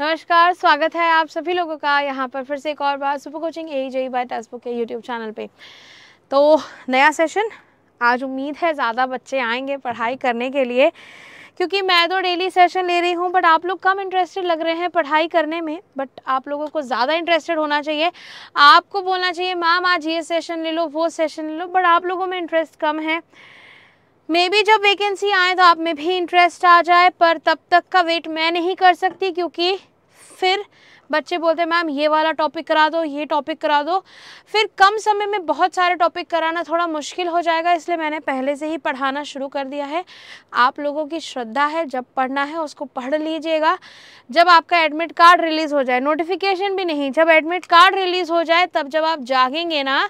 नमस्कार स्वागत है आप सभी लोगों का यहाँ पर फिर से एक और बार super coaching A J by Testbook के यूट्यूब चैनल पे तो नया सेशन आज उम्मीद है ज़्यादा बच्चे आएंगे पढ़ाई करने के लिए क्योंकि मैं तो डेली सेशन ले रही हूँ बट आप लोग कम इंटरेस्टेड लग रहे हैं पढ़ाई करने में बट आप लोगों को ज़्यादा इंटरेस्टेड होना चाहिए आपको बोलना चाहिए मैम आज ये सेशन ले लो वो सेशन ले लो बट आप लोगों में इंटरेस्ट कम है मे बी जब वैकेंसी आए तो आप में भी इंटरेस्ट आ जाए पर तब तक का वेट मैं नहीं कर सकती क्योंकि फिर बच्चे बोलते हैं मैम ये वाला टॉपिक करा दो ये टॉपिक करा दो फिर कम समय में बहुत सारे टॉपिक कराना थोड़ा मुश्किल हो जाएगा इसलिए मैंने पहले से ही पढ़ाना शुरू कर दिया है आप लोगों की श्रद्धा है जब पढ़ना है उसको पढ़ लीजिएगा जब आपका एडमिट कार्ड रिलीज़ हो जाए नोटिफिकेशन भी नहीं जब एडमिट कार्ड रिलीज़ हो जाए तब जब आप जागेंगे ना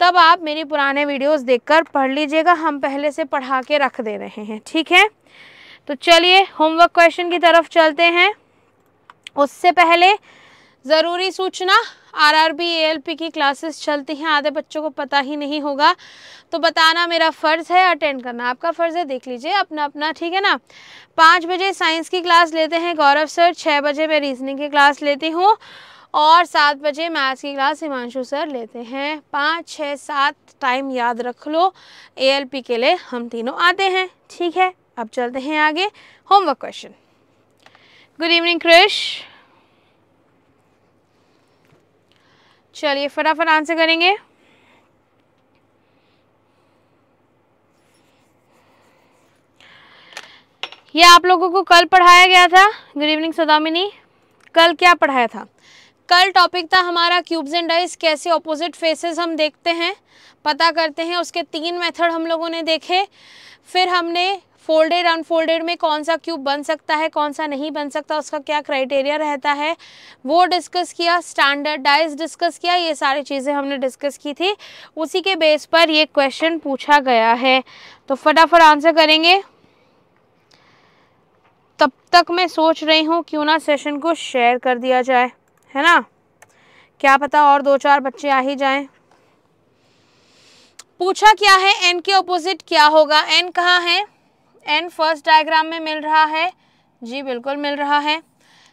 तब आप मेरी पुराने वीडियोस देखकर पढ़ लीजिएगा हम पहले से पढ़ा के रख दे रहे हैं ठीक है तो चलिए होमवर्क क्वेश्चन की तरफ चलते हैं उससे पहले ज़रूरी सूचना R R B L P की क्लासेस चलती हैं आधे बच्चों को पता ही नहीं होगा तो बताना मेरा फ़र्ज़ है अटेंड करना आपका फ़र्ज़ है देख लीजिए अपना अपना ठीक है ना पाँच बजे साइंस की क्लास लेते हैं गौरव सर छः बजे मैं रीजनिंग की क्लास लेती हूँ और सात बजे मैथ्स की क्लास हिमांशु सर लेते हैं पाँच छः सात टाइम याद रख लो ए के लिए हम तीनों आते हैं ठीक है अब चलते हैं आगे homework question good evening Krish चलिए फटाफट आंसर करेंगे ये आप लोगों को कल पढ़ाया गया था गुड इवनिंग सदामिनी कल क्या पढ़ाया था कल टॉपिक था हमारा क्यूब्स एंड डाइस कैसे ऑपोजिट फेसेस हम देखते हैं पता करते हैं उसके तीन मेथड हम लोगों ने देखे फिर हमने फोल्डेड अनफोल्डेड में कौन सा क्यूब बन सकता है कौन सा नहीं बन सकता उसका क्या क्राइटेरिया रहता है वो डिस्कस किया स्टैंडर्डाइज डिस्कस किया ये सारी चीज़ें हमने डिस्कस की थी उसी के बेस पर ये क्वेश्चन पूछा गया है तो फटाफट आंसर करेंगे तब तक मैं सोच रही हूँ क्यों ना सेशन को शेयर कर दिया जाए है ना क्या पता और दो चार बच्चे आ ही जाएं पूछा क्या है एन के ऑपोजिट क्या होगा एन कहाँ है एन फर्स्ट डायग्राम में मिल रहा है जी बिल्कुल मिल रहा है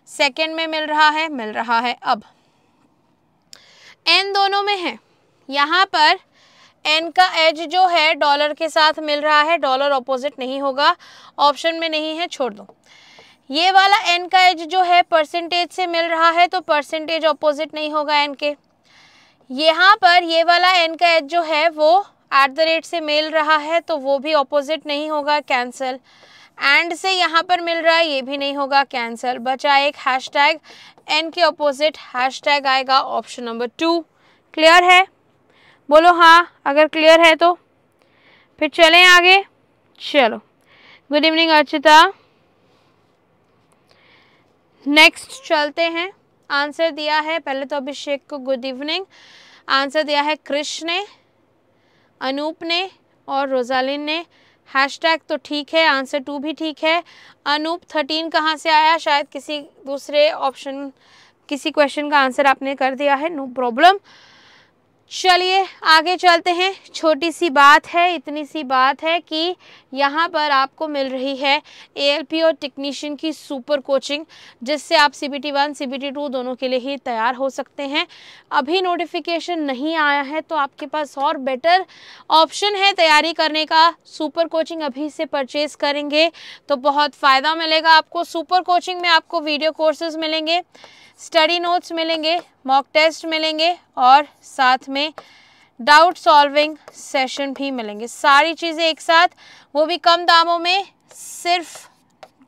सेकेंड में मिल रहा है मिल रहा है अब एन दोनों में है यहाँ पर एन का एज जो है डॉलर के साथ मिल रहा है डॉलर ऑपोजिट नहीं होगा ऑप्शन में नहीं है छोड़ दो ये वाला एन का एज जो है परसेंटेज से मिल रहा है तो परसेंटेज ऑपोजिट नहीं होगा एन के यहाँ पर ये वाला एन का एज जो है वो एट द रेट से मिल रहा है तो वो भी ऑपोजिट नहीं होगा कैंसिल एंड से यहाँ पर मिल रहा है ये भी नहीं होगा कैंसिल बचा एक हैश टैग एन के ऑपोजिट हैश टैग आएगा ऑप्शन नंबर टू क्लियर है बोलो हाँ अगर क्लियर है तो फिर चलें आगे चलो गुड इवनिंग अर्चिता नेक्स्ट चलते हैं आंसर दिया है पहले तो अभिषेक को गुड इवनिंग आंसर दिया है कृष्ण ने अनूप ने और रोजालिन ने हैशटैग तो ठीक है आंसर टू भी ठीक है अनूप थर्टीन कहाँ से आया शायद किसी दूसरे ऑप्शन किसी क्वेश्चन का आंसर आपने कर दिया है नो no प्रॉब्लम चलिए आगे चलते हैं छोटी सी बात है इतनी सी बात है कि यहाँ पर आपको मिल रही है ए और टेक्नीशियन की सुपर कोचिंग जिससे आप C B T one C B T two दोनों के लिए ही तैयार हो सकते हैं अभी नोटिफिकेशन नहीं आया है तो आपके पास और बेटर ऑप्शन है तैयारी करने का सुपर कोचिंग अभी से परचेज़ करेंगे तो बहुत फ़ायदा मिलेगा आपको सुपर कोचिंग में आपको वीडियो कोर्सेज मिलेंगे स्टडी नोट्स मिलेंगे मॉक टेस्ट मिलेंगे और साथ में डाउट सॉल्विंग सेशन भी मिलेंगे सारी चीज़ें एक साथ वो भी कम दामों में सिर्फ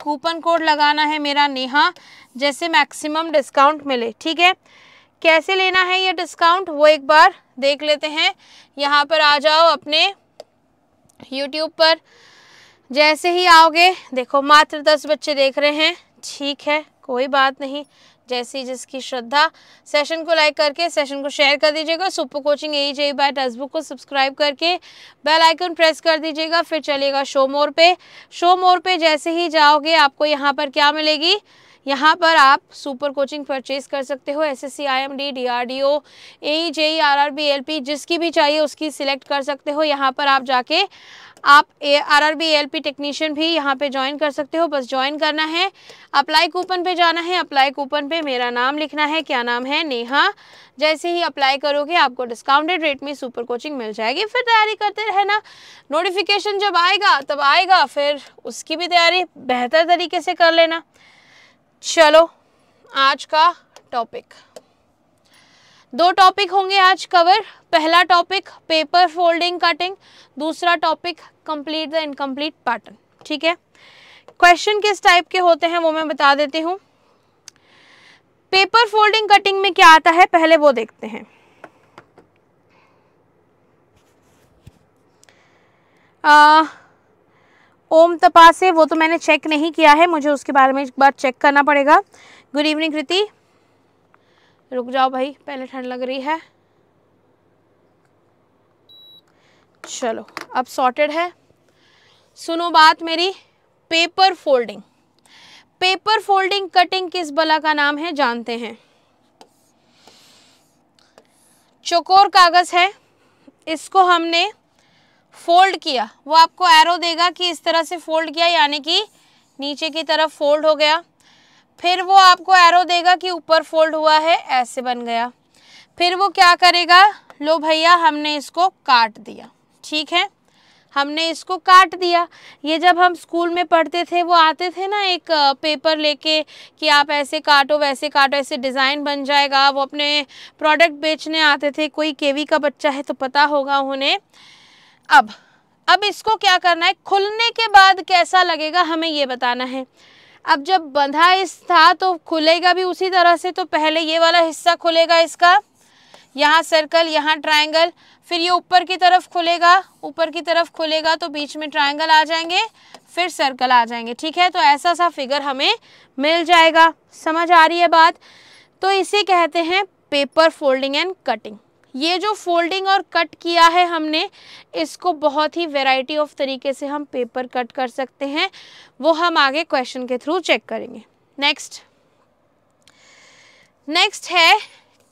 कूपन कोड लगाना है मेरा नेहा जैसे मैक्सिमम डिस्काउंट मिले ठीक है कैसे लेना है ये डिस्काउंट वो एक बार देख लेते हैं यहाँ पर आ जाओ अपने यूट्यूब पर जैसे ही आओगे देखो मात्र दस बच्चे देख रहे हैं ठीक है कोई बात नहीं जैसी जिसकी श्रद्धा सेशन को लाइक करके सेशन को शेयर कर दीजिएगा super coaching A J by Testbook को सब्सक्राइब करके बेल आइकन प्रेस कर दीजिएगा फिर चलेगा शो मोर पे शो मोर पे जैसे ही जाओगे आपको यहाँ पर क्या मिलेगी यहाँ पर आप सुपर कोचिंग परचेज कर सकते हो S S C I M D D R D O A J R R B L P जिसकी भी चाहिए उसकी सिलेक्ट कर सकते हो यहाँ पर आप जाके आप A R R B L P technician भी यहाँ पे ज्वाइन कर सकते हो बस ज्वाइन करना है अप्लाई कूपन पे जाना है अप्लाई कूपन पे मेरा नाम लिखना है क्या नाम है नेहा जैसे ही अप्लाई करोगे आपको डिस्काउंटेड रेट में सुपर कोचिंग मिल जाएगी फिर तैयारी करते रहना नोटिफिकेशन जब आएगा तब आएगा फिर उसकी भी तैयारी बेहतर तरीके से कर लेना चलो आज का टॉपिक दो टॉपिक होंगे आज कवर पहला टॉपिक पेपर फोल्डिंग कटिंग दूसरा topic complete the incomplete pattern ठीक है क्वेश्चन किस टाइप के होते हैं वो मैं बता देती हूँ पेपर फोल्डिंग कटिंग में क्या आता है पहले वो देखते हैं आ, ओम तपासे वो तो मैंने चेक नहीं किया है मुझे उसके बारे में एक बार चेक करना पड़ेगा गुड इवनिंग कृति रुक जाओ भाई पहले ठंड लग रही है चलो अब सॉर्टेड है सुनो बात मेरी paper folding paper folding cutting किस बला का नाम है जानते हैं चकोर कागज है इसको हमने फोल्ड किया वो आपको एरो देगा कि इस तरह से फोल्ड किया यानी कि नीचे की तरफ फोल्ड हो गया फिर वो आपको एरो देगा कि ऊपर फोल्ड हुआ है ऐसे बन गया फिर वो क्या करेगा लो भैया हमने इसको काट दिया ठीक है हमने इसको काट दिया ये जब हम स्कूल में पढ़ते थे वो आते थे ना एक पेपर लेके कि आप ऐसे काटो वैसे काटो ऐसे डिज़ाइन बन जाएगा वो अपने प्रोडक्ट बेचने आते थे कोई केवी का बच्चा है तो पता होगा उन्हें अब अब इसको क्या करना है खुलने के बाद कैसा लगेगा हमें ये बताना है अब जब बंधा इस था तो खुलेगा भी उसी तरह से तो पहले ये वाला हिस्सा खुलेगा इसका यहाँ सर्कल यहाँ ट्रायंगल फिर ये ऊपर की तरफ खुलेगा ऊपर की तरफ खुलेगा तो बीच में ट्रायंगल आ जाएंगे फिर सर्कल आ जाएंगे ठीक है तो ऐसा सा फिगर हमें मिल जाएगा समझ आ रही है बात तो इसे कहते हैं पेपर फोल्डिंग एंड कटिंग ये जो फोल्डिंग और कट किया है हमने इसको बहुत ही वेराइटी ऑफ तरीके से हम पेपर कट कर सकते हैं वो हम आगे क्वेश्चन के थ्रू चेक करेंगे नेक्स्ट नेक्स्ट है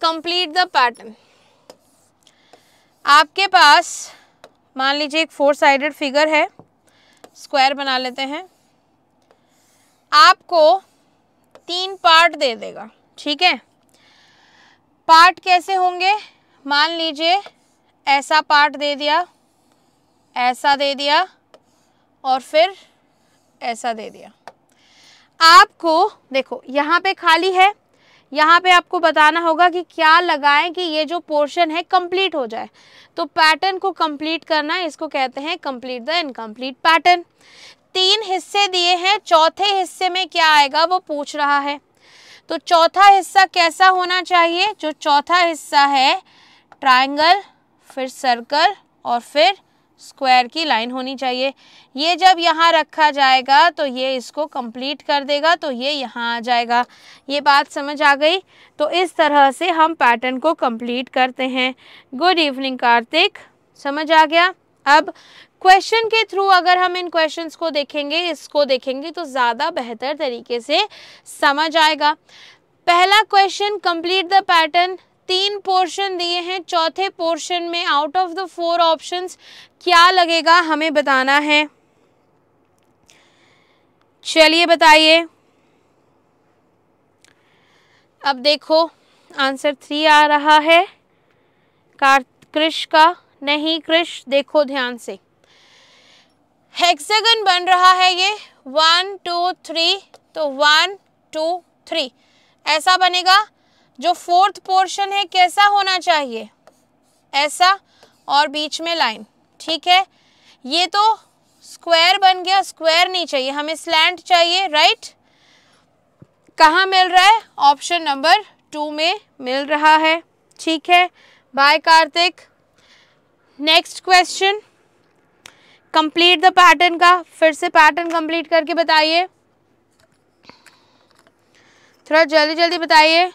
कंप्लीट द पैटर्न आपके पास मान लीजिए एक फोर साइडेड फिगर है स्क्वायर बना लेते हैं आपको तीन पार्ट दे देगा ठीक है पार्ट कैसे होंगे मान लीजिए ऐसा पार्ट दे दिया ऐसा दे दिया और फिर ऐसा दे दिया आपको देखो यहाँ पे खाली है यहाँ पे आपको बताना होगा कि क्या लगाएं कि ये जो पोर्शन है कंप्लीट हो जाए तो पैटर्न को कंप्लीट करना इसको कहते हैं कंप्लीट द इनकम्प्लीट पैटर्न तीन हिस्से दिए हैं चौथे हिस्से में क्या आएगा वो पूछ रहा है तो चौथा हिस्सा कैसा होना चाहिए जो चौथा हिस्सा है ट्राइंगल फिर सर्कल और फिर स्क्वायर की लाइन होनी चाहिए ये जब यहाँ रखा जाएगा तो ये इसको कंप्लीट कर देगा तो ये यहाँ आ जाएगा ये बात समझ आ गई तो इस तरह से हम पैटर्न को कंप्लीट करते हैं गुड इवनिंग कार्तिक समझ आ गया अब क्वेश्चन के थ्रू अगर हम इन क्वेश्चंस को देखेंगे इसको देखेंगे तो ज़्यादा बेहतर तरीके से समझ आएगा पहला क्वेश्चन कंप्लीट द पैटर्न तीन पोर्शन दिए हैं चौथे पोर्शन में out of the four options क्या लगेगा हमें बताना है चलिए बताइए अब देखो आंसर थ्री आ रहा है कार कृष का नहीं कृष देखो ध्यान से हेक्सागन बन रहा है ये वन टू थ्री तो वन टू थ्री ऐसा बनेगा जो फोर्थ पोर्शन है कैसा होना चाहिए ऐसा और बीच में लाइन ठीक है ये तो स्क्वायर बन गया स्क्वायर नहीं चाहिए हमें स्लैंट चाहिए राइट कहाँ मिल रहा है ऑप्शन नंबर टू में मिल रहा है ठीक है by Kartik next question complete the pattern का फिर से पैटर्न कंप्लीट करके बताइए थोड़ा जल्दी जल्दी बताइए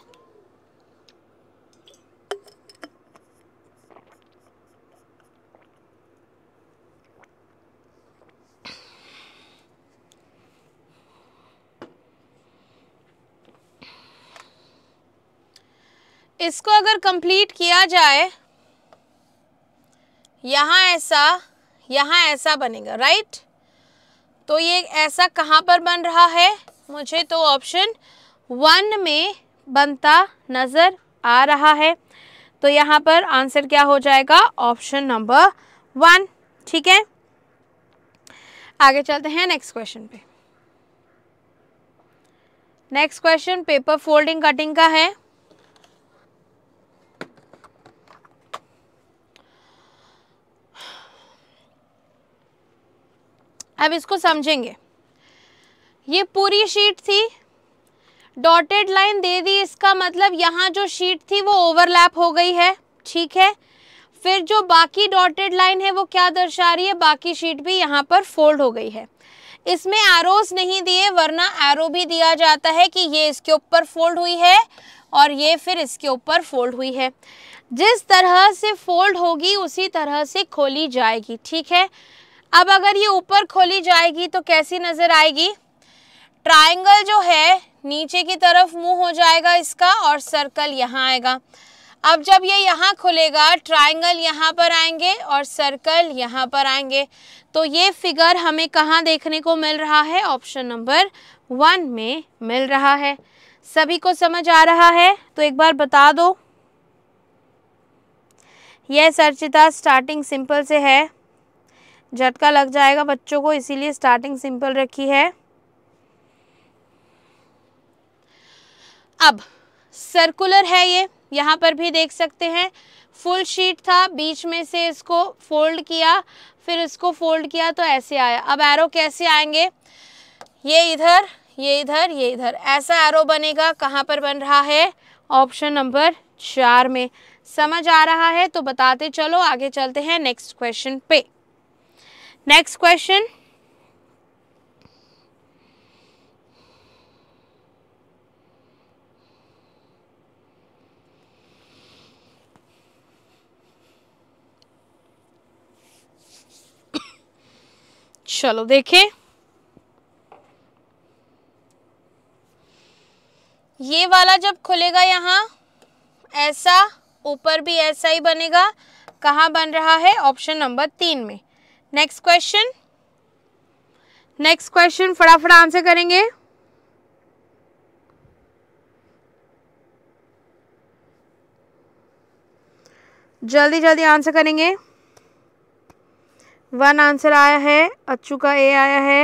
इसको अगर कंप्लीट किया जाए यहाँ ऐसा यहाँ ऐसा बनेगा राइट तो ये ऐसा कहाँ पर बन रहा है मुझे तो ऑप्शन वन में बनता नज़र आ रहा है तो यहाँ पर आंसर क्या हो जाएगा ऑप्शन नंबर वन ठीक है आगे चलते हैं नेक्स्ट क्वेश्चन पे next question paper folding cutting का है अब इसको समझेंगे ये पूरी शीट थी डॉटेड लाइन दे दी इसका मतलब यहाँ जो शीट थी वो ओवरलैप हो गई है ठीक है फिर जो बाकी डॉटेड लाइन है वो क्या दर्शा रही है बाकी शीट भी यहाँ पर फोल्ड हो गई है इसमें एरोज नहीं दिए वरना एरो भी दिया जाता है कि ये इसके ऊपर फोल्ड हुई है और ये फिर इसके ऊपर फोल्ड हुई है जिस तरह से फोल्ड होगी उसी तरह से खोली जाएगी ठीक है अब अगर ये ऊपर खोली जाएगी तो कैसी नज़र आएगी ट्राइंगल जो है नीचे की तरफ मुंह हो जाएगा इसका और सर्कल यहाँ आएगा अब जब ये यहाँ खुलेगा ट्राइंगल यहाँ पर आएंगे और सर्कल यहाँ पर आएंगे तो ये फिगर हमें कहाँ देखने को मिल रहा है ऑप्शन नंबर वन में मिल रहा है सभी को समझ आ रहा है तो एक बार बता दो यह सरचिता स्टार्टिंग सिंपल से है झटका लग जाएगा बच्चों को इसीलिए स्टार्टिंग सिंपल रखी है अब सर्कुलर है ये यहाँ पर भी देख सकते हैं फुल शीट था बीच में से इसको फोल्ड किया फिर इसको फोल्ड किया तो ऐसे आया अब एरो कैसे आएंगे ये इधर ये इधर ये इधर ऐसा एरो बनेगा कहाँ पर बन रहा है ऑप्शन नंबर चार में समझ आ रहा है तो बताते चलो आगे चलते हैं नेक्स्ट क्वेश्चन पे नेक्स्ट क्वेश्चन चलो देखें ये वाला जब खुलेगा यहाँ ऐसा ऊपर भी ऐसा ही बनेगा कहाँ बन रहा है ऑप्शन नंबर तीन में नेक्स्ट क्वेश्चन नेक्स्ट क्वेश्चन फटाफट आंसर करेंगे जल्दी जल्दी आंसर करेंगे वन आंसर आया है अच्छू का ए आया है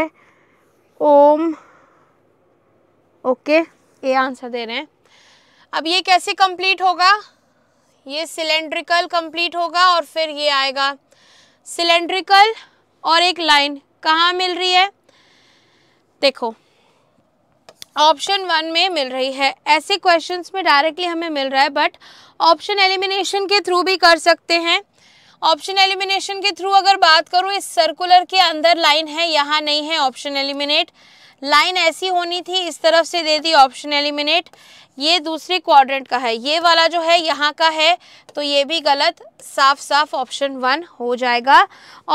ओम ओके ए आंसर दे रहे हैं अब ये कैसे कंप्लीट होगा ये सिलेंड्रिकल कंप्लीट होगा और फिर ये आएगा सिलेंड्रिकल और एक लाइन कहाँ मिल रही है देखो ऑप्शन वन में मिल रही है ऐसे क्वेश्चंस में डायरेक्टली हमें मिल रहा है बट ऑप्शन एलिमिनेशन के थ्रू भी कर सकते हैं ऑप्शन एलिमिनेशन के थ्रू अगर बात करूँ इस सर्कुलर के अंदर लाइन है यहाँ नहीं है ऑप्शन एलिमिनेट लाइन ऐसी होनी थी इस तरफ से दे दी ऑप्शन एलिमिनेट ये दूसरे क्वाड्रेंट का है ये वाला जो है यहाँ का है तो ये भी गलत साफ साफ ऑप्शन वन हो जाएगा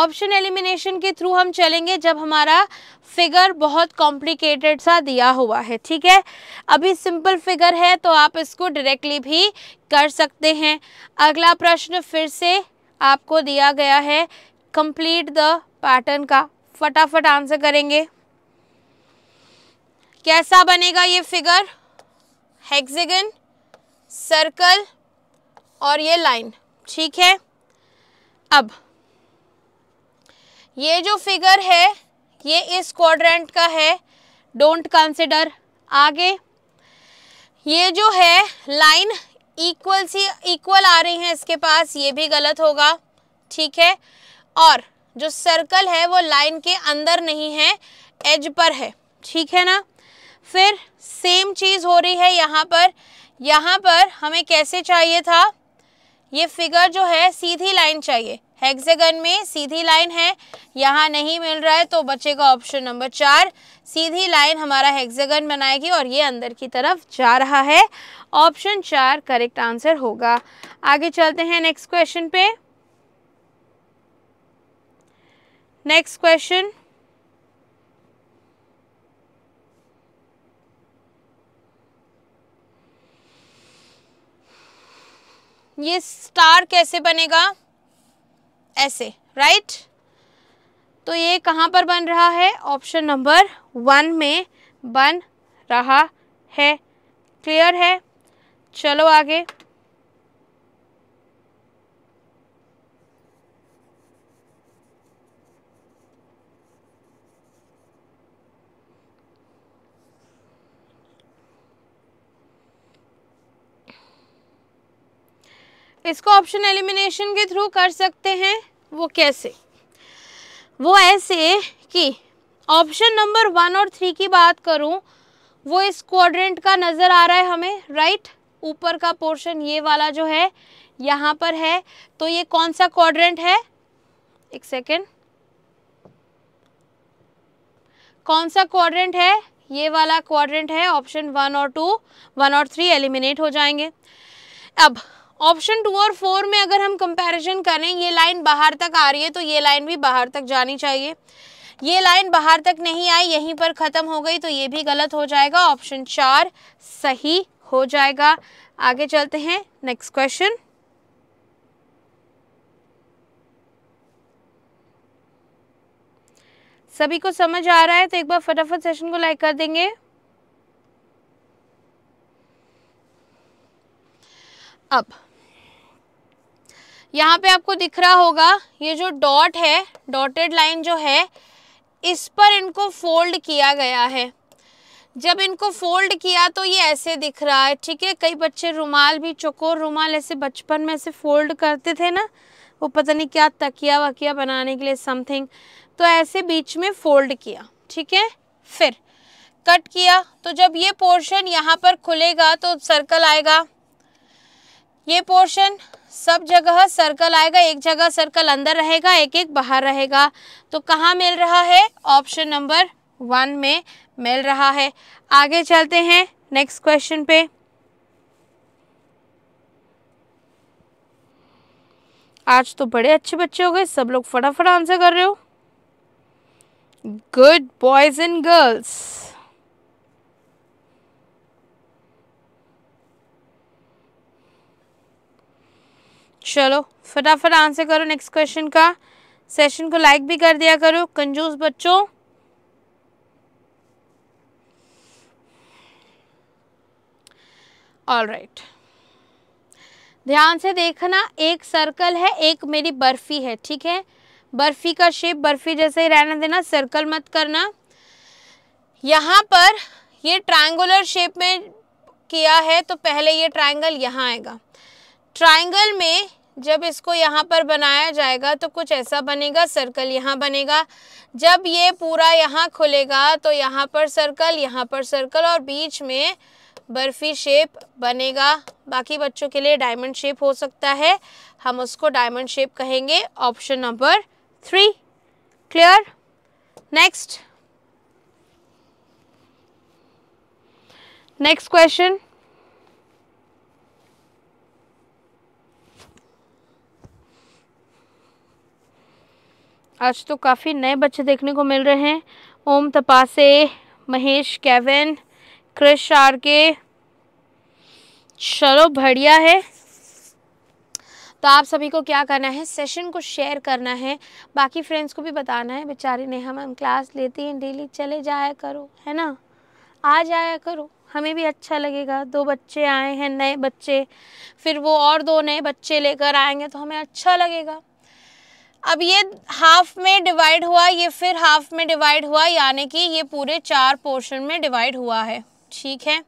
ऑप्शन एलिमिनेशन के थ्रू हम चलेंगे जब हमारा फिगर बहुत कॉम्प्लिकेटेड सा दिया हुआ है ठीक है अभी सिंपल फिगर है तो आप इसको डायरेक्टली भी कर सकते हैं अगला प्रश्न फिर से आपको दिया गया है कंप्लीट द पैटर्न का फटाफट आंसर करेंगे कैसा बनेगा ये फिगर हेक्सेगन सर्कल और ये लाइन ठीक है अब ये जो फिगर है ये इस क्वाड्रेंट का है डोंट कंसिडर आगे ये जो है लाइन इक्वल सी इक्वल आ रही हैं इसके पास ये भी गलत होगा ठीक है और जो सर्कल है वो लाइन के अंदर नहीं है एज पर है ठीक है ना फिर सेम चीज़ हो रही है यहाँ पर यहाँ पर हमें कैसे चाहिए था ये फिगर जो है सीधी लाइन चाहिए हेक्सागन में सीधी लाइन है यहाँ नहीं मिल रहा है तो बचेगा ऑप्शन नंबर चार सीधी लाइन हमारा हेक्सागन बनाएगी और ये अंदर की तरफ जा रहा है ऑप्शन चार करेक्ट आंसर होगा आगे चलते हैं नेक्स्ट क्वेश्चन पे नेक्स्ट क्वेश्चन ये स्टार कैसे बनेगा ऐसे राइट तो ये कहाँ पर बन रहा है ऑप्शन नंबर वन में बन रहा है क्लियर है चलो आगे इसको ऑप्शन एलिमिनेशन के थ्रू कर सकते हैं वो कैसे वो ऐसे कि ऑप्शन नंबर वन और थ्री की बात करूं वो इस क्वाड्रेंट का नज़र आ रहा है हमें राइट ऊपर का पोर्शन ये वाला जो है यहाँ पर है तो ये कौन सा क्वाड्रेंट है एक सेकेंड कौन सा क्वाड्रेंट है ये वाला क्वाड्रेंट है ऑप्शन वन और टू वन और थ्री एलिमिनेट हो जाएंगे अब ऑप्शन टू और फोर में अगर हम कंपैरिजन करें ये लाइन बाहर तक आ रही है तो ये लाइन भी बाहर तक जानी चाहिए ये लाइन बाहर तक नहीं आई यहीं पर ख़त्म हो गई तो ये भी गलत हो जाएगा ऑप्शन चार सही हो जाएगा आगे चलते हैं नेक्स्ट क्वेश्चन सभी को समझ आ रहा है तो एक बार फटाफट सेशन को लाइक कर देंगे अब यहाँ पे आपको दिख रहा होगा ये जो डॉट है डॉटेड लाइन जो है इस पर इनको फोल्ड किया गया है जब इनको फोल्ड किया तो ये ऐसे दिख रहा है ठीक है कई बच्चे रुमाल भी चकोर रुमाल ऐसे बचपन में ऐसे फोल्ड करते थे ना वो पता नहीं क्या तकिया वकिया बनाने के लिए समथिंग तो ऐसे बीच में फोल्ड किया ठीक है फिर कट किया तो जब ये पोर्शन यहाँ पर खुलेगा तो सर्कल आएगा ये पोर्शन सब जगह सर्कल आएगा एक जगह सर्कल अंदर रहेगा एक एक बाहर रहेगा तो कहाँ मिल रहा है ऑप्शन नंबर वन में मिल रहा है आगे चलते हैं नेक्स्ट क्वेश्चन पे आज तो बड़े अच्छे बच्चे हो गए सब लोग फटाफट आंसर कर रहे हो गुड बॉयज़ एंड गर्ल्स चलो फटाफट आंसर करो नेक्स्ट क्वेश्चन का सेशन को लाइक भी कर दिया करो कंजूस बच्चों ऑल राइट ध्यान से देखना एक सर्कल है एक मेरी बर्फ़ी है ठीक है बर्फ़ी का शेप बर्फ़ी जैसे ही रहने देना सर्कल मत करना यहाँ पर ये ट्रायंगुलर शेप में किया है तो पहले ये ट्रायंगल यहाँ आएगा ट्रायंगल में जब इसको यहाँ पर बनाया जाएगा तो कुछ ऐसा बनेगा सर्कल यहाँ बनेगा जब ये पूरा यहाँ खुलेगा तो यहाँ पर सर्कल यहाँ पर सर्कल और बीच में बर्फ़ी शेप बनेगा बाकी बच्चों के लिए डायमंड शेप हो सकता है हम उसको डायमंड शेप कहेंगे option number three clear next next question आज तो काफ़ी नए बच्चे देखने को मिल रहे हैं Om Tapase Mahesh Kevin Krish R K चलो बढ़िया है तो आप सभी को क्या करना है सेशन को शेयर करना है बाकी फ्रेंड्स को भी बताना है बेचारी हम हम क्लास लेती हैं डेली चले जाया करो है ना आ जाया करो हमें भी अच्छा लगेगा दो बच्चे आए हैं नए बच्चे फिर वो और दो नए बच्चे लेकर आएंगे तो हमें अच्छा लगेगा अब ये हाफ में डिवाइड हुआ ये फिर हाफ में डिवाइड हुआ यानी कि ये पूरे चार पोर्शन में डिवाइड हुआ है ठीक है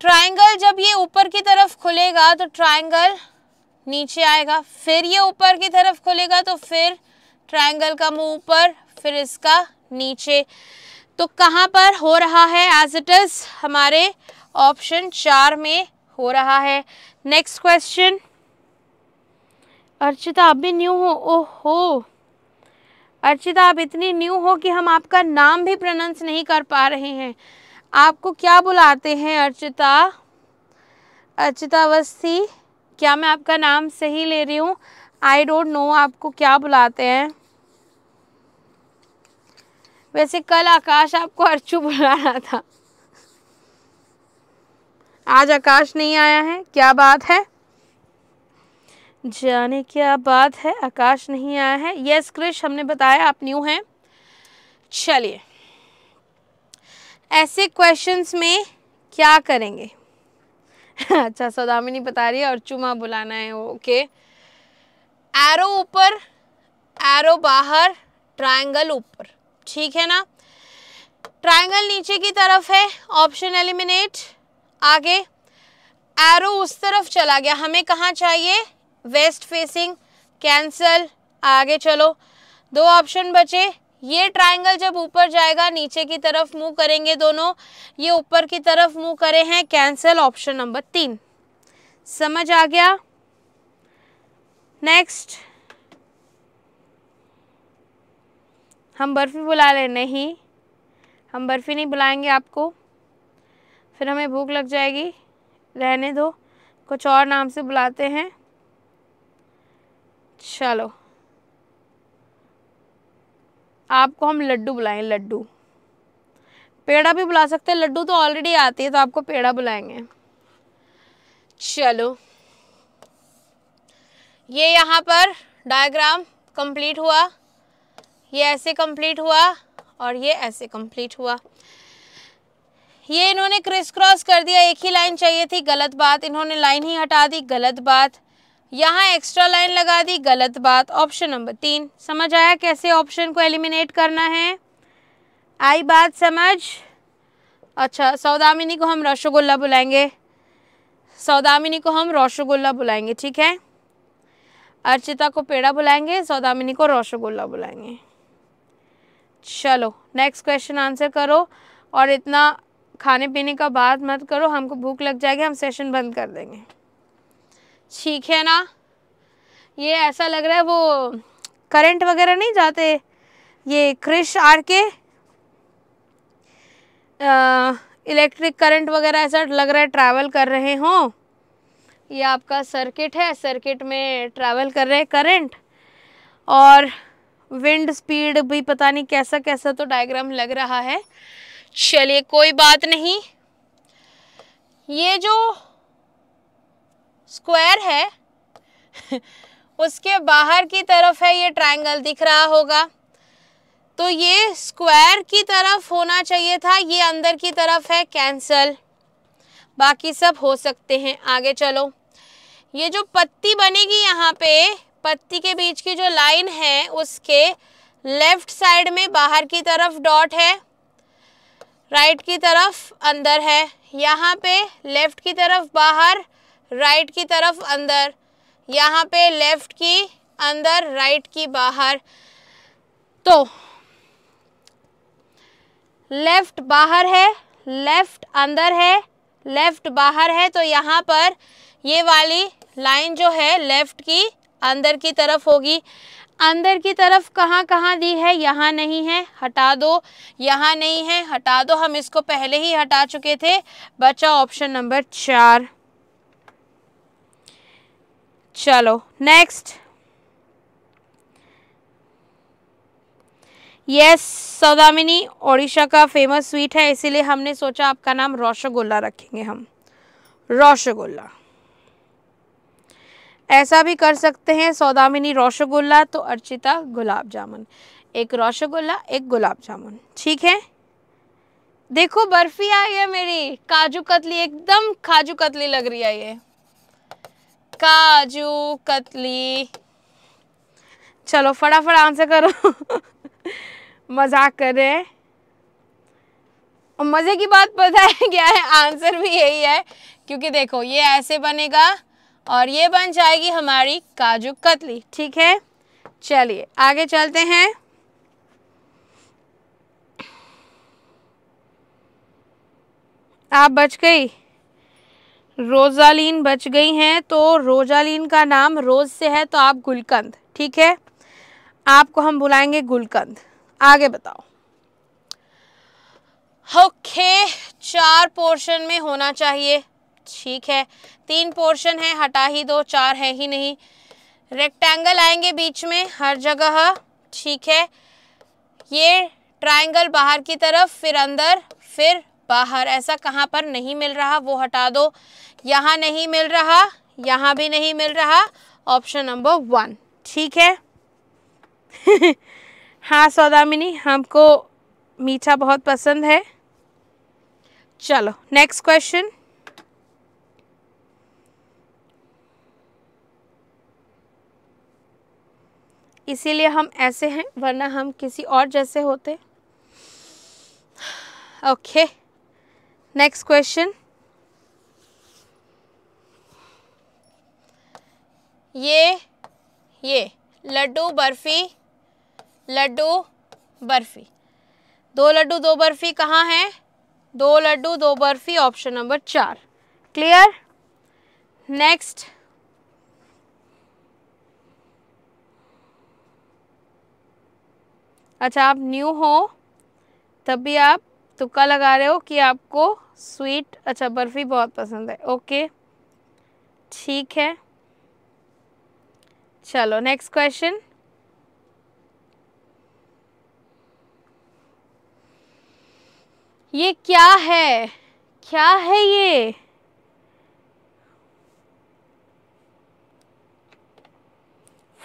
ट्रायंगल जब ये ऊपर की तरफ खुलेगा तो ट्रायंगल नीचे आएगा फिर ये ऊपर की तरफ खुलेगा तो फिर ट्रायंगल का मुंह ऊपर फिर इसका नीचे तो कहाँ पर हो रहा है एज इट इज़ हमारे ऑप्शन चार में हो रहा है नेक्स्ट क्वेश्चन अर्चिता अभी भी न्यू हो ओहो अर्चिता आप इतनी न्यू हो कि हम आपका नाम भी प्रोनाउंस नहीं कर पा रहे हैं आपको क्या बुलाते हैं अर्चिता अर्चिता अवस्थी क्या मैं आपका नाम सही ले रही हूँ आई डोंट नो आपको क्या बुलाते हैं वैसे कल आकाश आपको अर्चू बुला रहा था आज आकाश नहीं आया है क्या बात है जाने क्या बात है आकाश नहीं आया है यस क्रिश हमने बताया आप न्यू हैं चलिए ऐसे क्वेश्चंस में क्या करेंगे अच्छा सौदामिनी बता रही है और चुमा बुलाना है ओके एरो ऊपर एरो बाहर ट्रायंगल ऊपर ठीक है ना ट्रायंगल नीचे की तरफ है ऑप्शन एलिमिनेट आगे एरो उस तरफ चला गया हमें कहाँ चाहिए वेस्ट फेसिंग कैंसल आगे चलो दो ऑप्शन बचे ये ट्रायंगल जब ऊपर जाएगा नीचे की तरफ मूव करेंगे दोनों ये ऊपर की तरफ मूव करे हैं कैंसल ऑप्शन नंबर तीन समझ आ गया नेक्स्ट हम बर्फ़ी बुला ले नहीं हम बर्फ़ी नहीं बुलाएंगे आपको फिर हमें भूख लग जाएगी रहने दो कुछ और नाम से बुलाते हैं चलो आपको हम लड्डू बुलाएं लड्डू पेड़ा भी बुला सकते हैं लड्डू तो ऑलरेडी आती है तो आपको पेड़ा बुलाएंगे चलो ये यहाँ पर डायग्राम कंप्लीट हुआ ये ऐसे कंप्लीट हुआ और ये ऐसे कंप्लीट हुआ ये इन्होंने क्रिस क्रॉस कर दिया एक ही लाइन चाहिए थी गलत बात इन्होंने लाइन ही हटा दी गलत बात यहाँ एक्स्ट्रा लाइन लगा दी गलत बात ऑप्शन नंबर तीन समझ आया कैसे ऑप्शन को एलिमिनेट करना है आई बात समझ अच्छा सौदामिनी को हम रसगुल्ला बुलाएंगे सौदामिनी को हम रसगुल्ला बुलाएंगे ठीक है अर्चिता को पेड़ा बुलाएंगे सौदामिनी को रसगुल्ला बुलाएंगे चलो नेक्स्ट क्वेश्चन आंसर करो और इतना खाने पीने का बात मत करो हमको भूख लग जाएगी हम सेशन बंद कर देंगे ठीक है ना ये ऐसा लग रहा है वो करंट वगैरह नहीं जाते ये Krish R K electric current वगैरह ऐसा लग रहा है ट्रैवल कर रहे हों ये आपका सर्किट है सर्किट में ट्रैवल कर रहे करंट और विंड स्पीड भी पता नहीं कैसा कैसा तो डायग्राम लग रहा है चलिए कोई बात नहीं ये जो स्क्वायर है उसके बाहर की तरफ है ये ट्रायंगल दिख रहा होगा तो ये स्क्वायर की तरफ होना चाहिए था ये अंदर की तरफ है कैंसल बाकी सब हो सकते हैं आगे चलो ये जो पत्ती बनेगी यहाँ पे पत्ती के बीच की जो लाइन है उसके लेफ्ट साइड में बाहर की तरफ डॉट है राइट की तरफ अंदर है यहाँ पे लेफ्ट की तरफ बाहर राइट की तरफ अंदर यहाँ पे लेफ्ट की अंदर राइट की बाहर तो लेफ्ट बाहर है लेफ्ट अंदर है लेफ्ट बाहर है तो यहाँ पर ये वाली लाइन जो है लेफ्ट की अंदर की तरफ होगी अंदर की तरफ कहाँ कहाँ दी है यहाँ नहीं है हटा दो यहाँ नहीं है हटा दो हम इसको पहले ही हटा चुके थे बचा ऑप्शन नंबर चार चलो नेक्स्ट यस सौदामिनी ओडिशा का फेमस स्वीट है इसीलिए हमने सोचा आपका नाम रोशगुल्ला रखेंगे हम रोशगुल्ला ऐसा भी कर सकते हैं सौदामिनी रोशगुल्ला तो अर्चिता गुलाब जामुन एक रोशगुल्ला एक गुलाब जामुन ठीक है देखो बर्फी आई है मेरी काजू कतली एकदम काजू कतली लग रही है ये काजू कतली चलो फटाफट आंसर करो मजाक कर रहे हैं और मज़े की बात पता है क्या है आंसर भी यही है क्योंकि देखो ये ऐसे बनेगा और ये बन जाएगी हमारी काजू कतली ठीक है चलिए आगे चलते हैं आप बच गई रोजालीन बच गई हैं तो रोजालीन का नाम रोज़ से है तो आप गुलकंद ठीक है आपको हम बुलाएंगे गुलकंद आगे बताओ ओके चार पोर्शन में होना चाहिए ठीक है तीन पोर्शन है हटा ही दो चार है ही नहीं रेक्टेंगल आएंगे बीच में हर जगह ठीक है ये ट्रायंगल बाहर की तरफ फिर अंदर फिर बाहर ऐसा कहाँ पर नहीं मिल रहा वो हटा दो यहाँ नहीं मिल रहा यहाँ भी नहीं मिल रहा ऑप्शन नंबर वन ठीक है हाँ सौदामिनी हमको मीठा बहुत पसंद है चलो नेक्स्ट क्वेश्चन इसीलिए हम ऐसे हैं वरना हम किसी और जैसे होते ओके okay. नेक्स्ट क्वेश्चन ये ये लड्डू बर्फ़ी लड्डू बर्फ़ी दो लड्डू दो बर्फ़ी कहाँ हैं दो लड्डू दो बर्फ़ी ऑप्शन नंबर चार क्लियर नेक्स्ट अच्छा आप न्यू हो तब भी आप तुक्का लगा रहे हो कि आपको स्वीट अच्छा बर्फ़ी बहुत पसंद है ओके ठीक है चलो नेक्स्ट क्वेश्चन ये क्या है क्या है ये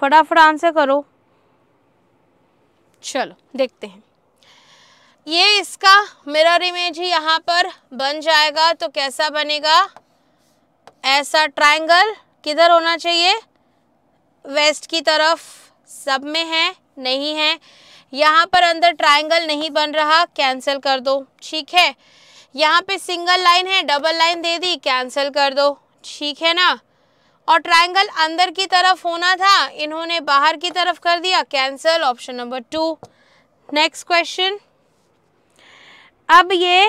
फटाफट आंसर करो चलो देखते हैं ये इसका मिरर इमेज ही यहाँ पर बन जाएगा तो कैसा बनेगा ऐसा ट्रायंगल किधर होना चाहिए वेस्ट की तरफ सब में है नहीं है यहाँ पर अंदर ट्रायंगल नहीं बन रहा कैंसिल कर दो ठीक है यहाँ पे सिंगल लाइन है डबल लाइन दे दी कैंसिल कर दो ठीक है ना और ट्रायंगल अंदर की तरफ होना था इन्होंने बाहर की तरफ कर दिया cancel option number two next question अब ये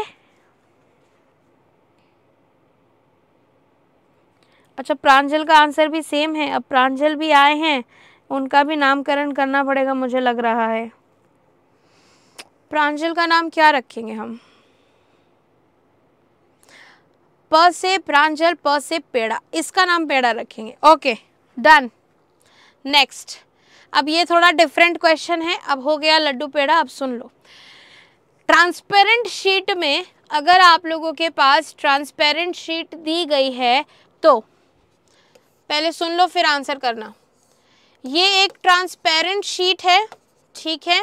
अच्छा प्रांजल का आंसर भी सेम है अब प्रांजल भी आए हैं उनका भी नामकरण करना पड़ेगा मुझे लग रहा है प्रांजल का नाम क्या रखेंगे हम प से प्रांजल प से पेड़ा इसका नाम पेड़ा रखेंगे ओके डन नेक्स्ट अब ये थोड़ा डिफरेंट क्वेश्चन है अब हो गया लड्डू पेड़ा अब सुन लो ट्रांसपेरेंट शीट में अगर आप लोगों के पास ट्रांसपेरेंट शीट दी गई है तो पहले सुन लो फिर आंसर करना ये एक ट्रांसपेरेंट शीट है ठीक है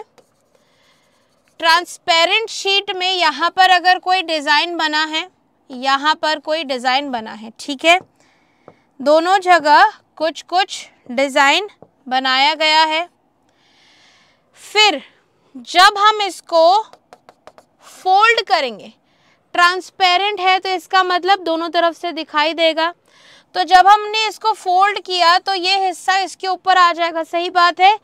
ट्रांसपेरेंट शीट में यहाँ पर अगर कोई डिज़ाइन बना है यहाँ पर कोई डिज़ाइन बना है ठीक है दोनों जगह कुछ कुछ डिज़ाइन बनाया गया है फिर जब हम इसको फोल्ड करेंगे ट्रांसपेरेंट है तो इसका मतलब दोनों तरफ से दिखाई देगा तो जब हमने इसको फोल्ड किया तो ये हिस्सा इसके ऊपर आ जाएगा सही बात है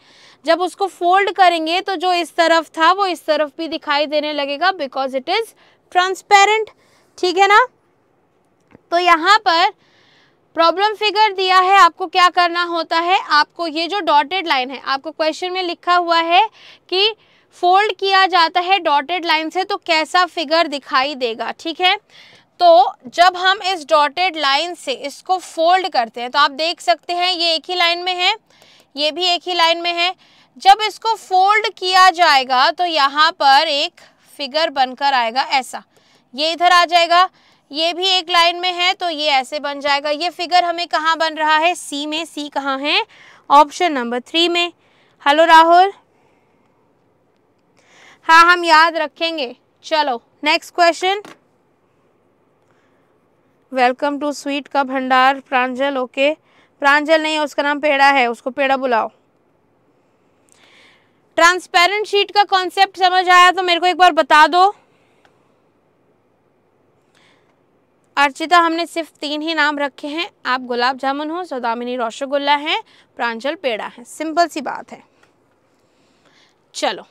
जब उसको फोल्ड करेंगे तो जो इस तरफ था वो इस तरफ भी दिखाई देने लगेगा बिकॉज इट इज़ ट्रांसपेरेंट ठीक है ना तो यहाँ पर प्रॉब्लम फिगर दिया है आपको क्या करना होता है आपको ये जो डॉटेड लाइन है आपको क्वेश्चन में लिखा हुआ है कि फोल्ड किया जाता है डॉटेड लाइन से तो कैसा फिगर दिखाई देगा ठीक है तो जब हम इस डॉटेड लाइन से इसको फोल्ड करते हैं तो आप देख सकते हैं ये एक ही लाइन में है ये भी एक ही लाइन में है जब इसको फोल्ड किया जाएगा तो यहाँ पर एक फिगर बनकर आएगा ऐसा ये इधर आ जाएगा ये भी एक लाइन में है तो ये ऐसे बन जाएगा ये फिगर हमें कहाँ बन रहा है सी में सी कहाँ है ऑप्शन नंबर थ्री में हेलो राहुल हाँ हम याद रखेंगे चलो next question welcome to sweet का भंडार प्रांजल ओके प्रांजल नहीं उसका नाम पेड़ा है उसको पेड़ा बुलाओ ट्रांसपेरेंट शीट का कॉन्सेप्ट समझ आया तो मेरे को एक बार बता दो अर्चिता हमने सिर्फ तीन ही नाम रखे हैं आप गुलाब जामुन हो सदामिनी रोशोगुल्ला हैं प्रांजल पेड़ा है सिंपल सी बात है चलो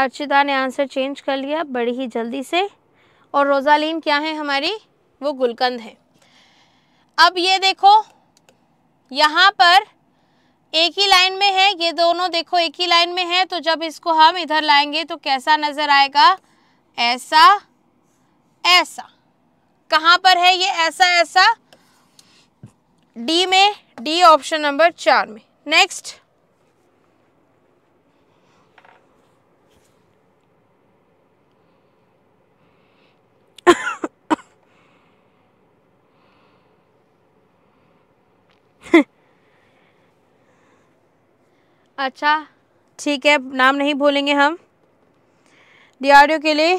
अर्चिता ने आंसर चेंज कर लिया बड़ी ही जल्दी से और रोजालीन क्या है हमारी वो गुलकंद है अब ये देखो यहाँ पर एक ही लाइन में है ये दोनों देखो एक ही लाइन में है तो जब इसको हम इधर लाएंगे तो कैसा नज़र आएगा ऐसा ऐसा कहाँ पर है ये ऐसा ऐसा डी में डी ऑप्शन नंबर चार में नेक्स्ट अच्छा ठीक है नाम नहीं भूलेंगे हम डी के लिए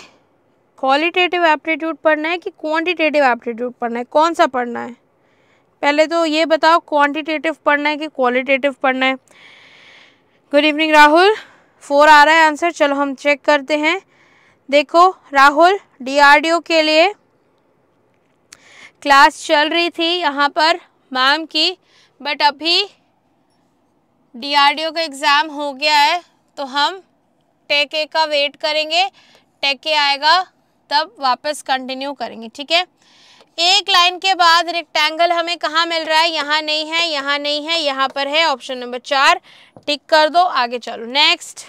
क्वालिटेटिव एप्टीट्यूड पढ़ना है कि क्वांटिटेटिव एप्टीट्यूड पढ़ना है कौन सा पढ़ना है पहले तो ये बताओ क्वांटिटेटिव पढ़ना है कि क्वालिटेटिव पढ़ना है गुड इवनिंग राहुल फोर आ रहा है आंसर चलो हम चेक करते हैं देखो राहुल डी के लिए क्लास चल रही थी यहाँ पर मैम की बट अभी डीआरडीओ का एग्ज़ाम हो गया है तो हम टेक ए का वेट करेंगे टेक ए आएगा तब वापस कंटिन्यू करेंगे ठीक है एक लाइन के बाद रेक्टेंगल हमें कहाँ मिल रहा है यहाँ नहीं है यहाँ नहीं है यहाँ पर है ऑप्शन नंबर चार टिक कर दो आगे चलो next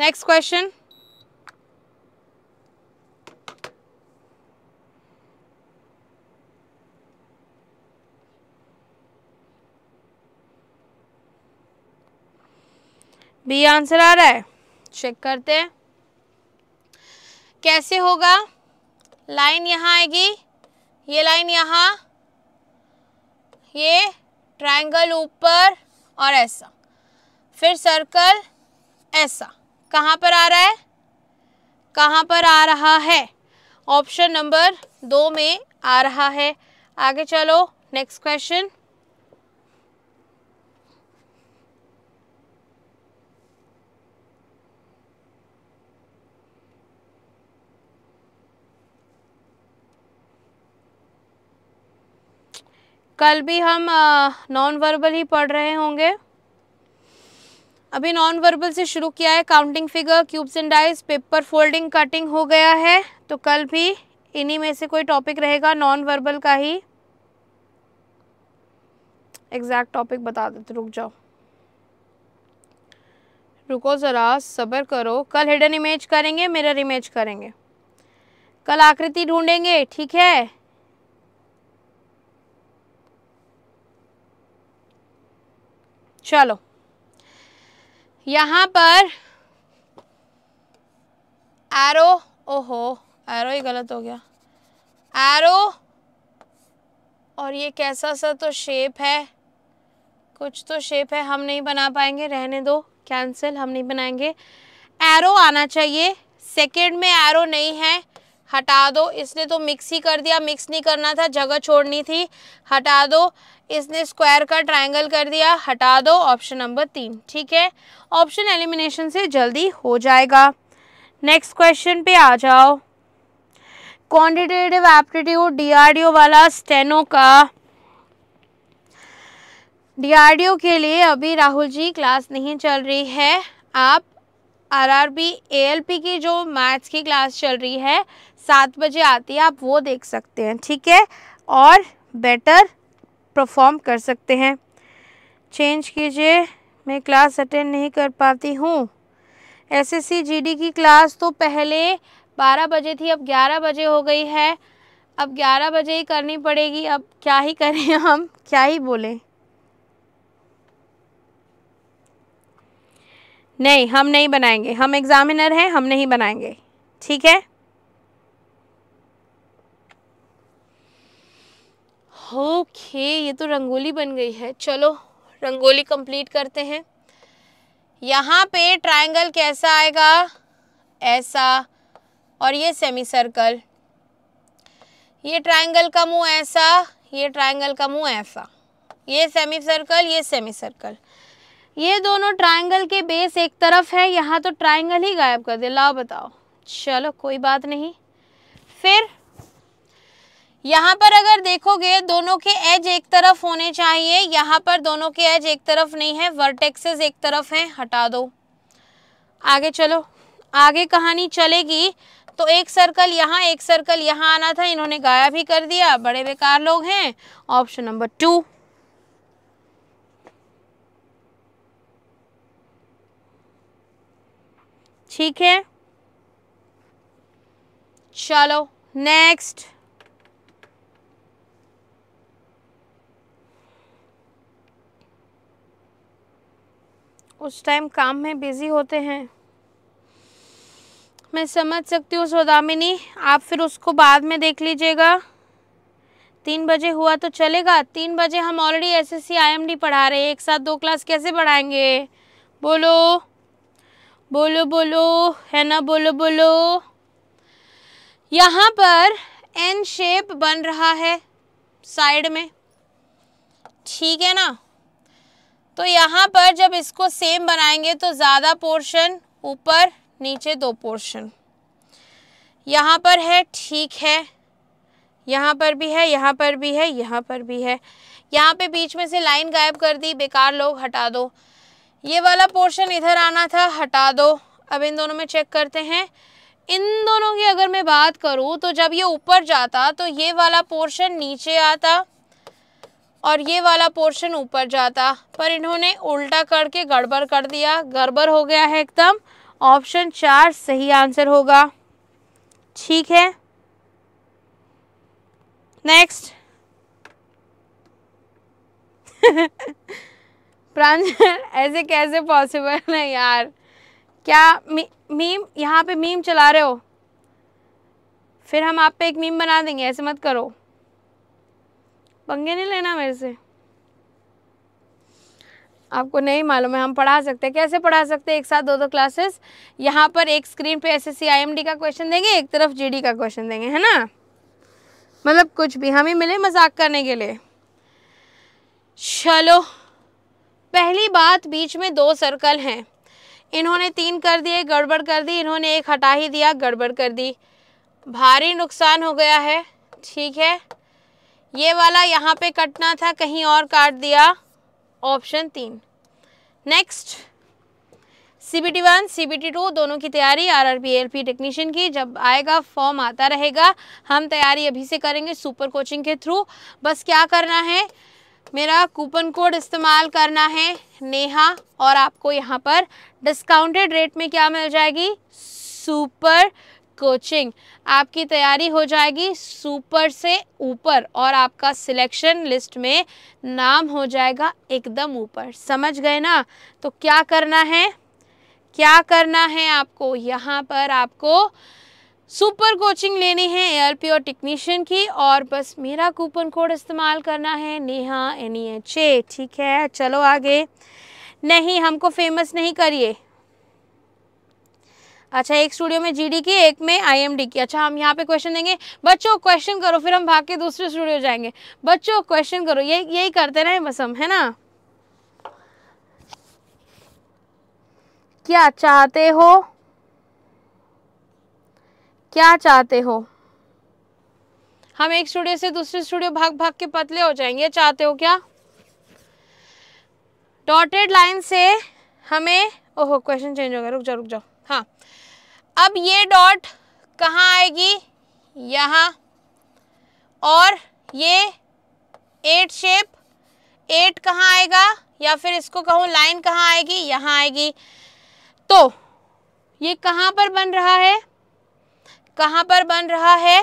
next question B answer आ रहा है चेक करते हैं कैसे होगा लाइन यहाँ आएगी ये लाइन यहाँ ये ट्रायंगल ऊपर और ऐसा फिर सर्कल ऐसा कहाँ पर आ रहा है कहाँ पर आ रहा है ऑप्शन नंबर दो में आ रहा है आगे चलो नेक्स्ट क्वेश्चन कल भी हम नॉन वर्बल ही पढ़ रहे होंगे अभी नॉन वर्बल से शुरू किया है counting figure cubes and dice paper folding cutting हो गया है तो कल भी इन्हीं में से कोई टॉपिक रहेगा नॉन वर्बल का ही एग्जैक्ट टॉपिक बता देते रुक जाओ रुको ज़रा सब्र करो कल हिडन इमेज करेंगे मिरर इमेज करेंगे कल आकृति ढूंढेंगे ठीक है चलो यहाँ पर एरो ओहो एरो ही गलत हो गया एरो और ये कैसा सा तो शेप है कुछ तो शेप है हम नहीं बना पाएंगे रहने दो कैंसिल हम नहीं बनाएंगे एरो आना चाहिए सेकेंड में एरो नहीं है हटा दो इसने तो मिक्स ही कर दिया मिक्स नहीं करना था जगह छोड़नी थी हटा दो इसने स्क्वायर का ट्रायंगल कर दिया हटा दो ऑप्शन नंबर तीन ठीक है ऑप्शन एलिमिनेशन से जल्दी हो जाएगा नेक्स्ट क्वेश्चन पे आ जाओ क्वान्टिटेटिव एप्टीट्यूड डीआरडीओ वाला स्टेनो का डीआरडीओ के लिए अभी राहुल जी क्लास नहीं चल रही है आप आरआरबी एएलपी की जो मैथ्स की क्लास चल रही है सात बजे आती है आप वो देख सकते हैं ठीक है और बेटर परफॉर्म कर सकते हैं चेंज कीजिए मैं क्लास अटेंड नहीं कर पाती हूँ एसएससी जीडी की क्लास तो पहले बारह बजे थी अब ग्यारह बजे हो गई है अब ग्यारह बजे ही करनी पड़ेगी अब क्या ही करें हम क्या ही बोलें नहीं हम नहीं बनाएंगे हम एग्ज़ामिनर हैं हम नहीं बनाएंगे ठीक है ओके ये तो रंगोली बन गई है चलो रंगोली कंप्लीट करते हैं यहाँ पे ट्रायंगल कैसा आएगा ऐसा और ये सेमी सर्कल ये ट्रायंगल का मुंह ऐसा ये ट्रायंगल का मुंह ऐसा ये सेमी सर्कल ये सेमी सर्कल ये दोनों ट्रायंगल के बेस एक तरफ है यहाँ तो ट्रायंगल ही गायब कर दे लाओ बताओ चलो कोई बात नहीं फिर यहाँ पर अगर देखोगे दोनों के एज एक तरफ होने चाहिए यहाँ पर दोनों के एज एक तरफ नहीं है वर्टेक्सेस एक तरफ हैं हटा दो आगे चलो आगे कहानी चलेगी तो एक सर्कल यहाँ एक सर्कल यहाँ आना था इन्होंने गायब ही कर दिया बड़े बेकार लोग हैं ऑप्शन नंबर टू ठीक है चलो नेक्स्ट उस टाइम काम में बिजी होते हैं मैं समझ सकती हूँ सोदामिनी आप फिर उसको बाद में देख लीजिएगा तीन बजे हुआ तो चलेगा तीन बजे हम ऑलरेडी एसएससी आईएमडी पढ़ा रहे हैं एक साथ दो क्लास कैसे पढ़ाएंगे बोलो बोलो बोलो है ना बोलो बोलो यहाँ पर एन शेप बन रहा है साइड में ठीक है ना तो यहाँ पर जब इसको सेम बनाएंगे तो ज़्यादा पोर्शन ऊपर नीचे दो पोर्शन यहाँ पर है ठीक है यहाँ पर भी है यहाँ पर भी है यहाँ पर भी है यहाँ पे बीच में से लाइन गायब कर दी बेकार लोग हटा दो ये वाला पोर्शन इधर आना था हटा दो अब इन दोनों में चेक करते हैं इन दोनों की अगर मैं बात करूँ तो जब ये ऊपर जाता तो ये वाला पोर्शन नीचे आता और ये वाला पोर्शन ऊपर जाता पर इन्होंने उल्टा करके गड़बड़ कर दिया गड़बड़ हो गया है एकदम ऑप्शन चार सही आंसर होगा ठीक है नेक्स्ट प्रांजल ऐसे कैसे पॉसिबल है यार क्या मी, मीम यहाँ पे मीम चला रहे हो फिर हम आप पे एक मीम बना देंगे ऐसे मत करो पंगे नहीं लेना मेरे से आपको नहीं मालूम है हम पढ़ा सकते हैं कैसे पढ़ा सकते हैं एक साथ दो दो क्लासेस यहाँ पर एक स्क्रीन पे एसएससी आईएमडी का क्वेश्चन देंगे एक तरफ जीडी का क्वेश्चन देंगे है ना मतलब कुछ भी हम ही मिले मजाक करने के लिए चलो पहली बात बीच में दो सर्कल हैं इन्होंने तीन कर दिए गड़बड़ कर दी इन्होंने एक हटा ही दिया गड़बड़ कर दी भारी नुकसान हो गया है ठीक है ये वाला यहाँ पे कटना था कहीं और काट दिया ऑप्शन तीन next C B T one C B T two दोनों की तैयारी R R P L P technician की जब आएगा फॉर्म आता रहेगा हम तैयारी अभी से करेंगे सुपर कोचिंग के थ्रू बस क्या करना है मेरा कूपन कोड इस्तेमाल करना है नेहा और आपको यहाँ पर डिस्काउंटेड रेट में क्या मिल जाएगी सुपर कोचिंग आपकी तैयारी हो जाएगी सुपर से ऊपर और आपका सिलेक्शन लिस्ट में नाम हो जाएगा एकदम ऊपर समझ गए ना तो क्या करना है क्या करना है आपको यहाँ पर आपको सुपर कोचिंग लेनी है एआरपी और टेक्नीशियन की और बस मेरा कूपन कोड इस्तेमाल करना है Neha N E H A ठीक है चलो आगे नहीं हमको फेमस नहीं करिए अच्छा एक स्टूडियो में जीडी की एक में आईएमडी की अच्छा हम यहाँ पे क्वेश्चन देंगे बच्चों क्वेश्चन करो फिर हम भाग के दूसरे स्टूडियो जाएंगे बच्चों क्वेश्चन करो ये यही करते रहे बस हम है ना क्या चाहते हो क्या चाहते हो हम एक स्टूडियो से दूसरे स्टूडियो भाग भाग के पतले हो जाएंगे चाहते हो क्या डॉटेड लाइन से हमें ओहो क्वेश्चन चेंज हो गया रुक जाओ रुक जाओ हाँ अब ये डॉट कहाँ आएगी यहाँ और ये एट शेप एट कहाँ आएगा या फिर इसको कहूँ लाइन कहाँ आएगी यहाँ आएगी तो ये कहाँ पर बन रहा है कहाँ पर बन रहा है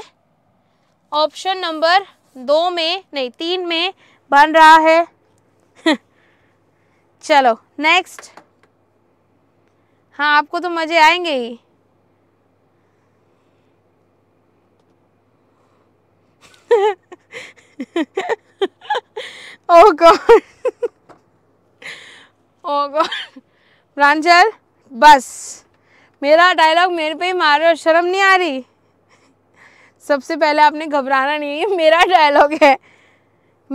ऑप्शन नंबर दो में नहीं तीन में बन रहा है चलो नेक्स्ट हाँ आपको तो मज़े आएंगे ही oh God, oh God, ranjal बस मेरा डायलॉग मेरे पे ही मार हो शर्म नहीं आ रही सबसे पहले आपने घबराना नहीं है मेरा डायलॉग है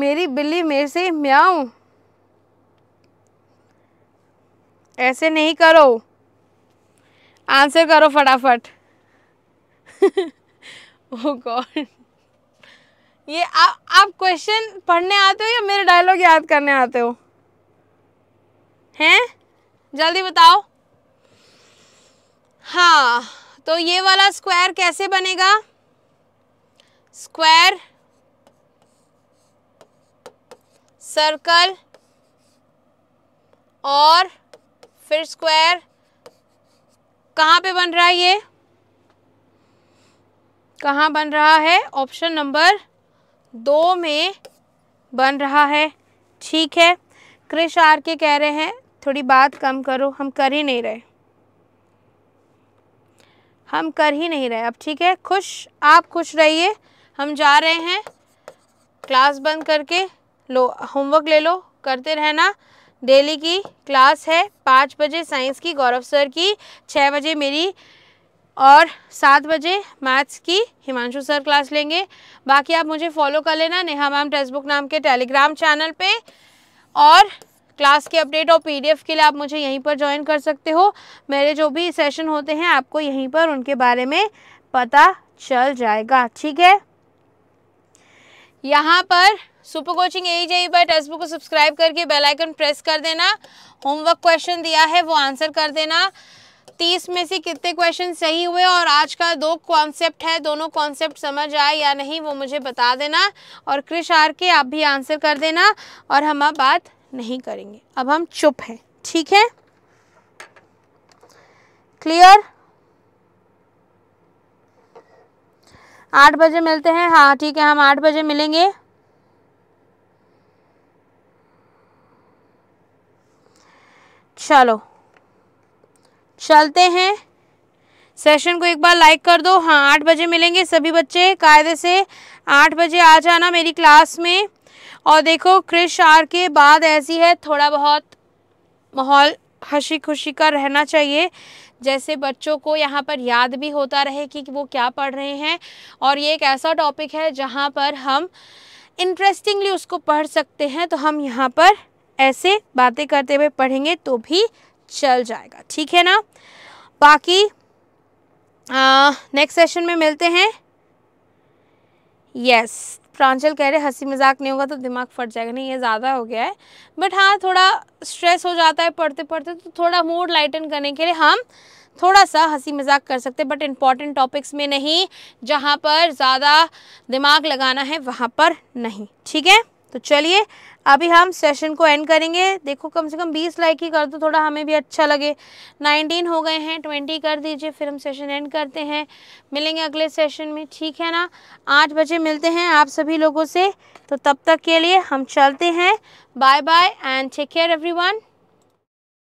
मेरी बिल्ली मेरे से म्याऊं ऐसे नहीं करो आंसर करो फटाफट ओ गॉड oh ये आ, आप क्वेश्चन पढ़ने आते हो या मेरे डायलॉग याद करने आते हो हैं जल्दी बताओ हाँ तो ये वाला स्क्वायर कैसे बनेगा स्क्वायर सर्कल और फिर स्क्वायर कहाँ पे बन रहा है ये कहाँ बन रहा है ऑप्शन नंबर दो में बन रहा है ठीक है क्रिश आर के कह रहे हैं थोड़ी बात कम करो हम कर ही नहीं रहे हम कर ही नहीं रहे अब ठीक है खुश आप खुश रहिए हम जा रहे हैं क्लास बंद करके लो होमवर्क ले लो करते रहना डेली की क्लास है पाँच बजे साइंस की गौरव सर की छः बजे मेरी और सात बजे मैथ्स की हिमांशु सर क्लास लेंगे बाकी आप मुझे फॉलो कर लेना नेहा मैम टेक्स्ट नाम के टेलीग्राम चैनल पे और क्लास के अपडेट और पीडीएफ के लिए आप मुझे यहीं पर ज्वाइन कर सकते हो मेरे जो भी सेशन होते हैं आपको यहीं पर उनके बारे में पता चल जाएगा ठीक है यहाँ पर सुपर कोचिंग यही जाइए टेक्सट टेक्सटबुक को सब्सक्राइब करके बेल आइकन प्रेस कर देना होमवर्क क्वेश्चन दिया है वो आंसर कर देना तीस में से कितने क्वेश्चन सही हुए और आज का दो कॉन्सेप्ट है दोनों कॉन्सेप्ट समझ आए या नहीं वो मुझे बता देना और कृष आर के आप भी आंसर कर देना और हम बात नहीं करेंगे अब हम चुप हैं ठीक है क्लियर आठ बजे मिलते हैं हाँ ठीक है हम आठ बजे मिलेंगे चलो चलते हैं सेशन को एक बार लाइक कर दो हाँ आठ बजे मिलेंगे सभी बच्चे कायदे से आठ बजे आ जाना मेरी क्लास में और देखो क्रिश आर के बाद ऐसी है थोड़ा बहुत माहौल हंसी खुशी का रहना चाहिए जैसे बच्चों को यहाँ पर याद भी होता रहे कि वो क्या पढ़ रहे हैं और ये एक ऐसा टॉपिक है जहाँ पर हम इंटरेस्टिंगली उसको पढ़ सकते हैं तो हम यहाँ पर ऐसे बातें करते हुए पढ़ेंगे तो भी चल जाएगा ठीक है ना बाकी नेक्स्ट सेशन में मिलते हैं यस प्रांचल कह रहे हंसी मजाक नहीं होगा तो दिमाग फट जाएगा नहीं ये ज़्यादा हो गया है बट हाँ थोड़ा स्ट्रेस हो जाता है पढ़ते पढ़ते तो थोड़ा मूड लाइटन करने के लिए हम थोड़ा सा हंसी मजाक कर सकते हैं बट इम्पॉर्टेंट टॉपिक्स में नहीं जहाँ पर ज़्यादा दिमाग लगाना है वहाँ पर नहीं ठीक है तो चलिए अभी हम सेशन को एंड करेंगे देखो कम से कम बीस लाइक ही कर दो थोड़ा हमें भी अच्छा लगे नाइनटीन हो गए हैं ट्वेंटी कर दीजिए फिर हम सेशन एंड करते हैं मिलेंगे अगले सेशन में ठीक है ना आठ बजे मिलते हैं आप सभी लोगों से तो तब तक के लिए हम चलते हैं bye bye and take care every